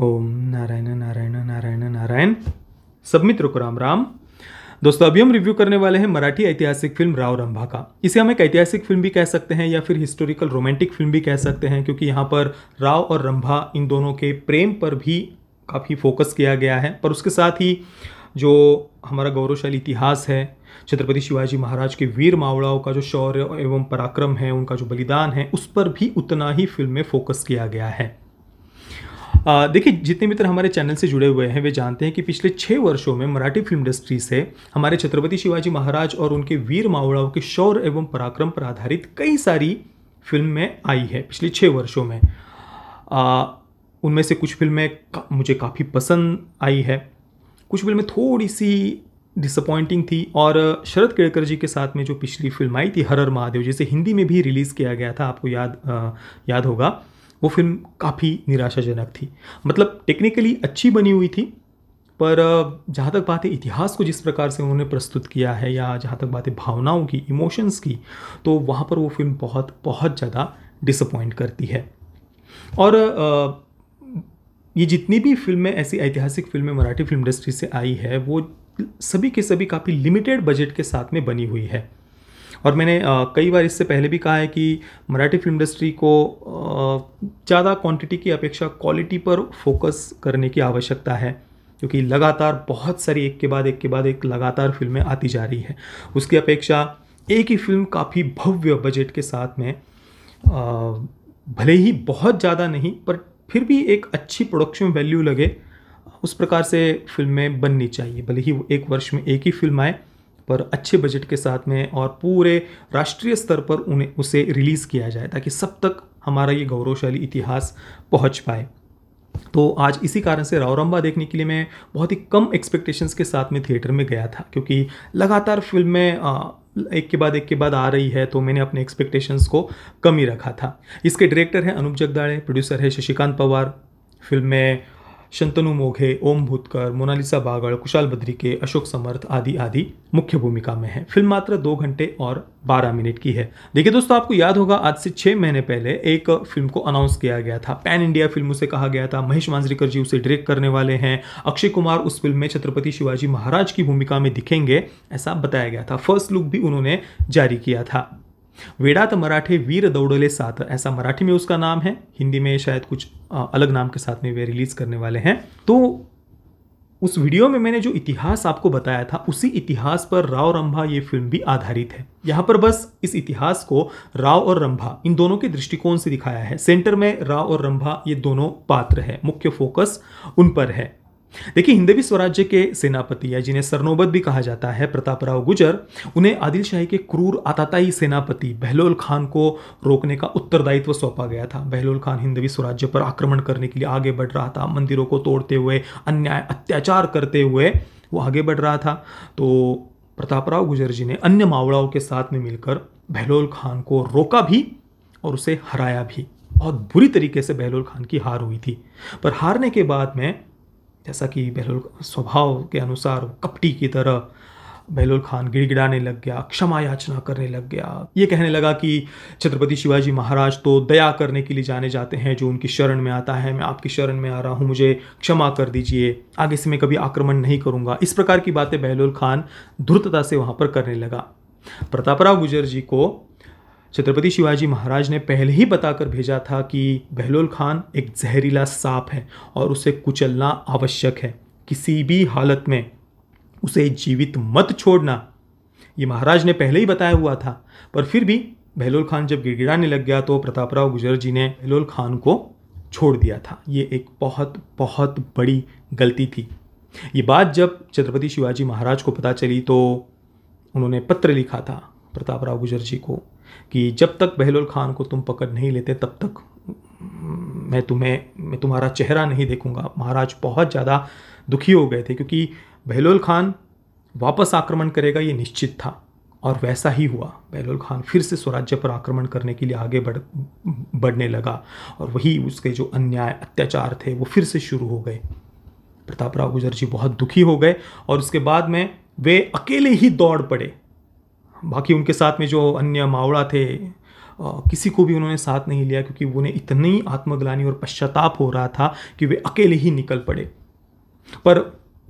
ओम नारायण नारायण नारायण नारायण सब मित्रों को राम राम दोस्तों अभी हम रिव्यू करने वाले हैं मराठी ऐतिहासिक फिल्म राव रंभा का इसे हम एक ऐतिहासिक फिल्म भी कह सकते हैं या फिर हिस्टोरिकल रोमांटिक फिल्म भी कह सकते हैं क्योंकि यहाँ पर राव और रंभा इन दोनों के प्रेम पर भी काफ़ी फोकस किया गया है पर उसके साथ ही जो हमारा गौरवशाली इतिहास है छत्रपति शिवाजी महाराज के वीर मावड़ाओं का जो शौर्य एवं पराक्रम है उनका जो बलिदान है उस पर भी उतना ही फिल्म में फोकस किया गया है हाँ। देखिए जितने मित्र हमारे चैनल से जुड़े हुए हैं वे जानते हैं कि पिछले छः वर्षों में मराठी फिल्म इंडस्ट्री से हमारे छत्रपति शिवाजी महाराज और उनके वीर मावड़ाओं के शौर एवं पराक्रम पर आधारित कई सारी फिल्म में आई है पिछले छः वर्षों में उनमें से कुछ फिल्में का, मुझे काफ़ी पसंद आई है कुछ फिल्में थोड़ी सी डिसअपॉइंटिंग थी और शरद केड़कर जी के साथ में जो पिछली फिल्म आई थी हर हर महादेव जिसे हिंदी में भी रिलीज़ किया गया था आपको याद आ, याद होगा वो फिल्म काफ़ी निराशाजनक थी मतलब टेक्निकली अच्छी बनी हुई थी पर जहाँ तक बात है इतिहास को जिस प्रकार से उन्होंने प्रस्तुत किया है या जहाँ तक बात है भावनाओं की इमोशंस की तो वहाँ पर वो फिल्म बहुत बहुत ज़्यादा डिसअपॉइंट करती है और ये जितनी भी फिल्में ऐसी ऐतिहासिक फिल्में मराठी फिल्म इंडस्ट्री से आई है वो सभी के सभी काफ़ी लिमिटेड बजट के साथ में बनी हुई है और मैंने कई बार इससे पहले भी कहा है कि मराठी फिल्म इंडस्ट्री को ज़्यादा क्वांटिटी की अपेक्षा क्वालिटी पर फोकस करने की आवश्यकता है क्योंकि लगातार बहुत सारी एक के बाद एक के बाद एक लगातार फिल्में आती जा रही है उसकी अपेक्षा एक ही फिल्म काफ़ी भव्य बजट के साथ में भले ही बहुत ज़्यादा नहीं पर फिर भी एक अच्छी प्रोडक्शन वैल्यू लगे उस प्रकार से फिल्में बननी चाहिए भले ही एक वर्ष में एक ही फिल्म आए पर अच्छे बजट के साथ में और पूरे राष्ट्रीय स्तर पर उन्हें उसे रिलीज़ किया जाए ताकि सब तक हमारा ये गौरवशाली इतिहास पहुंच पाए तो आज इसी कारण से रावरम्बा देखने के लिए मैं बहुत ही कम एक्सपेक्टेशंस के साथ में थिएटर में गया था क्योंकि लगातार फिल्में एक के बाद एक के बाद आ रही है तो मैंने अपने एक्सपेक्टेशंस को कम ही रखा था इसके डायरेक्टर हैं अनूप जगदाड़े प्रोड्यूसर है शशिकांत पवार फिल्म में शंतनु मोघे ओम भूतकर मोनालिसा बागड़ कुशाल बद्रीके अशोक समर्थ आदि आदि मुख्य भूमिका में है फिल्म मात्र दो घंटे और बारह मिनट की है देखिए दोस्तों आपको याद होगा आज से छह महीने पहले एक फिल्म को अनाउंस किया गया था पैन इंडिया फिल्म उसे कहा गया था महेश मांजरेकर जी उसे डायरेक्ट करने वाले हैं अक्षय कुमार उस फिल्म में छत्रपति शिवाजी महाराज की भूमिका में दिखेंगे ऐसा बताया गया था फर्स्ट लुक भी उन्होंने जारी किया था वेडात मराठे वीर दौड़ले साथ ऐसा मराठी में उसका नाम है हिंदी में शायद कुछ अलग नाम के साथ में वे रिलीज़ करने वाले हैं तो उस वीडियो में मैंने जो इतिहास आपको बताया था उसी इतिहास पर राव रंभा ये फिल्म भी आधारित है यहाँ पर बस इस इतिहास को राव और रंभा इन दोनों के दृष्टिकोण से दिखाया है सेंटर में राव और रंभा ये दोनों पात्र है मुख्य फोकस उन पर है देखिए हिंदवी स्वराज्य के सेनापति या जिन्हें सरनोबत भी कहा जाता है प्रतापराव गुजर उन्हें आदिलशाही के क्रूर आताताई सेनापति बहलोल खान को रोकने का उत्तरदायित्व सौंपा गया था बहलोल खान हिंदवी स्वराज्य पर आक्रमण करने के लिए आगे बढ़ रहा था मंदिरों को तोड़ते हुए अन्याय अत्याचार करते हुए वो आगे बढ़ रहा था तो प्रतापराव गुजर जी ने अन्य मावड़ाओं के साथ में मिलकर बहलोल खान को रोका भी और उसे हराया भी बहुत बुरी तरीके से बहलोल खान की हार हुई थी पर हारने के बाद में जैसा कि बहलोल स्वभाव के अनुसार कपटी की तरह बहलोल खान गिड़गिड़ाने लग गया क्षमा याचना करने लग गया ये कहने लगा कि छत्रपति शिवाजी महाराज तो दया करने के लिए जाने जाते हैं जो उनकी शरण में आता है मैं आपकी शरण में आ रहा हूँ मुझे क्षमा कर दीजिए आगे से मैं कभी आक्रमण नहीं करूँगा इस प्रकार की बातें बहलोल खान ध्रुतता से वहाँ पर करने लगा प्रतापराव गुजर जी को छत्रपति शिवाजी महाराज ने पहले ही बताकर भेजा था कि बहलोल खान एक जहरीला सांप है और उसे कुचलना आवश्यक है किसी भी हालत में उसे जीवित मत छोड़ना ये महाराज ने पहले ही बताया हुआ था पर फिर भी बहलोल खान जब गिड़गिड़ाने लग गया तो प्रतापराव गुजर जी ने बहलोल खान को छोड़ दिया था ये एक बहुत बहुत बड़ी गलती थी ये बात जब छत्रपति शिवाजी महाराज को पता चली तो उन्होंने पत्र लिखा था प्रतापराव गुजर जी को कि जब तक बहलोल खान को तुम पकड़ नहीं लेते तब तक मैं तुम्हें मैं तुम्हारा चेहरा नहीं देखूंगा महाराज बहुत ज़्यादा दुखी हो गए थे क्योंकि बहलोल खान वापस आक्रमण करेगा ये निश्चित था और वैसा ही हुआ बहलोल खान फिर से स्वराज्य पर आक्रमण करने के लिए आगे बढ़ बढ़ने लगा और वही उसके जो अन्याय अत्याचार थे वो फिर से शुरू हो गए प्रतापराव गुजर जी बहुत दुखी हो गए और उसके बाद में वे अकेले ही दौड़ पड़े बाकी उनके साथ में जो अन्य मावड़ा थे किसी को भी उन्होंने साथ नहीं लिया क्योंकि उन्हें इतनी आत्मग्लानी और पश्चाताप हो रहा था कि वे अकेले ही निकल पड़े पर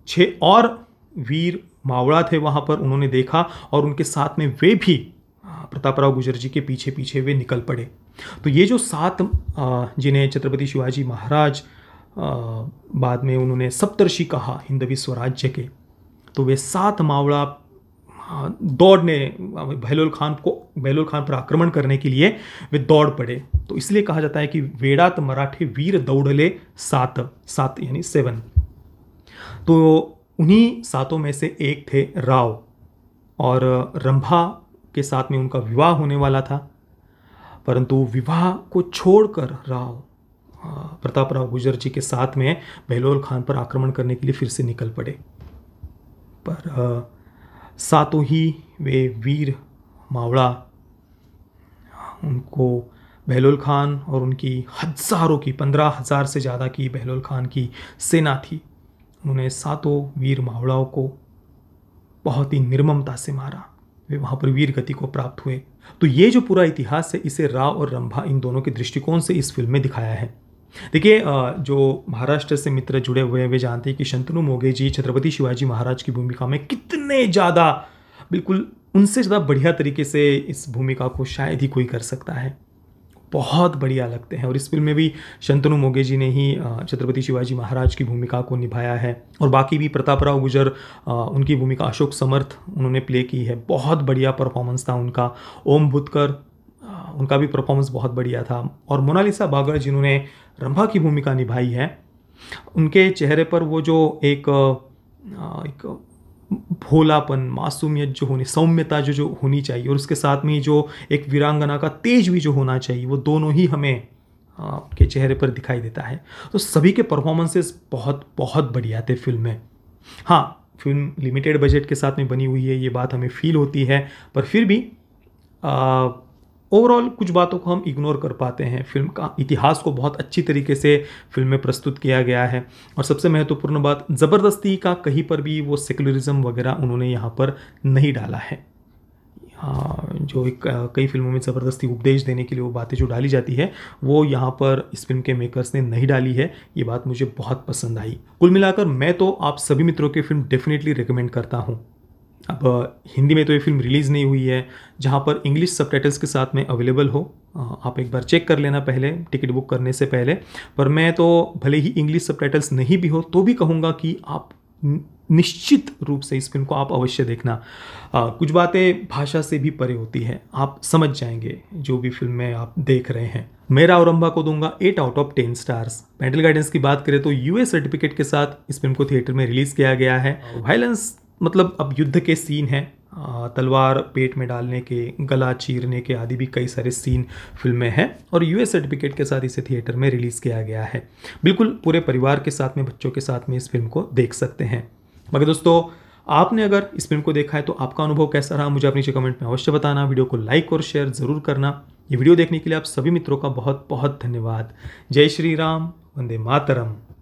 छः और वीर मावड़ा थे वहाँ पर उन्होंने देखा और उनके साथ में वे भी प्रतापराव गुजर जी के पीछे पीछे वे निकल पड़े तो ये जो सात जिन्हें छत्रपति शिवाजी महाराज बाद में उन्होंने सप्तर्षि कहा हिंदवी स्वराज्य के तो वे सात मावड़ा दौड़ने बहलोल खान को बहलोल खान पर आक्रमण करने के लिए वे दौड़ पड़े तो इसलिए कहा जाता है कि वेड़ात मराठे वीर दौड़ले सात सात यानी सेवन तो उन्हीं सातों में से एक थे राव और रंभा के साथ में उनका विवाह होने वाला था परंतु विवाह को छोड़कर राव प्रताप राव गुजर जी के साथ में बहलोल खान पर आक्रमण करने के लिए फिर से निकल पड़े पर सातों ही वे वीर मावड़ा उनको बहलोल खान और उनकी हज़ारों की पंद्रह हज़ार से ज़्यादा की बहलोल खान की सेना थी उन्होंने सातों वीर मावड़ाओं को बहुत ही निर्ममता से मारा वे वहाँ पर वीर गति को प्राप्त हुए तो ये जो पूरा इतिहास है इसे राव और रंभा इन दोनों के दृष्टिकोण से इस फिल्म में दिखाया है देखिए जो महाराष्ट्र से मित्र जुड़े हुए हैं वे जानते हैं कि शंतनु मोगे जी छत्रपति शिवाजी महाराज की भूमिका में कितने ज़्यादा बिल्कुल उनसे ज़्यादा बढ़िया तरीके से इस भूमिका को शायद ही कोई कर सकता है बहुत बढ़िया लगते हैं और इस फिल्म में भी शंतनु मोगे जी ने ही छत्रपति शिवाजी महाराज की भूमिका को निभाया है और बाकी भी प्रतापराव गुजर उनकी भूमिका अशोक समर्थ उन्होंने प्ले की है बहुत बढ़िया परफॉर्मेंस था उनका ओम भुतकर उनका भी परफॉर्मेंस बहुत बढ़िया था और मोनालिसा बागर जिन्होंने रंभा की भूमिका निभाई है उनके चेहरे पर वो जो एक एक भोलापन मासूमियत जो होनी सौम्यता जो जो होनी चाहिए और उसके साथ में ही जो एक वीरांगना का तेज भी जो होना चाहिए वो दोनों ही हमें आपके चेहरे पर दिखाई देता है तो सभी के परफॉर्मेंसेस बहुत बहुत बढ़िया थे फिल्म में हाँ फिल्म लिमिटेड बजट के साथ में बनी हुई है ये बात हमें फील होती है पर फिर भी आ, ओवरऑल कुछ बातों को हम इग्नोर कर पाते हैं फिल्म का इतिहास को बहुत अच्छी तरीके से फिल्म में प्रस्तुत किया गया है और सबसे महत्वपूर्ण बात ज़बरदस्ती का कहीं पर भी वो सेकुलरिज्म वगैरह उन्होंने यहाँ पर नहीं डाला है जो एक कई फिल्मों में ज़बरदस्ती उपदेश देने के लिए वो बातें जो डाली जाती है वो यहाँ पर इस फिल्म के मेकर्स ने नहीं डाली है ये बात मुझे बहुत पसंद आई कुल मिलाकर मैं तो आप सभी मित्रों की फिल्म डेफिनेटली रिकमेंड करता हूँ अब हिंदी में तो ये फिल्म रिलीज़ नहीं हुई है जहाँ पर इंग्लिश सब के साथ में अवेलेबल हो आप एक बार चेक कर लेना पहले टिकट बुक करने से पहले पर मैं तो भले ही इंग्लिश सब नहीं भी हो तो भी कहूँगा कि आप निश्चित रूप से इस फिल्म को आप अवश्य देखना आ, कुछ बातें भाषा से भी परे होती है आप समझ जाएंगे जो भी फिल्म में आप देख रहे हैं मेरा और को दूंगा eight out of ten stars parental guidance की बात करें तो यूएस सर्टिफिकेट के साथ इस फिल्म को थिएटर में रिलीज़ किया गया है वायलेंस मतलब अब युद्ध के सीन हैं तलवार पेट में डालने के गला चीरने के आदि भी कई सारे सीन फिल्म में हैं और यूएस सर्टिफिकेट के साथ इसे थिएटर में रिलीज़ किया गया है बिल्कुल पूरे परिवार के साथ में बच्चों के साथ में इस फिल्म को देख सकते हैं मगर दोस्तों आपने अगर इस फिल्म को देखा है तो आपका अनुभव कैसा रहा मुझे अपनी नीचे कमेंट में अवश्य बताना वीडियो को लाइक और शेयर ज़रूर करना ये वीडियो देखने के लिए आप सभी मित्रों का बहुत बहुत धन्यवाद जय श्री राम वंदे मातरम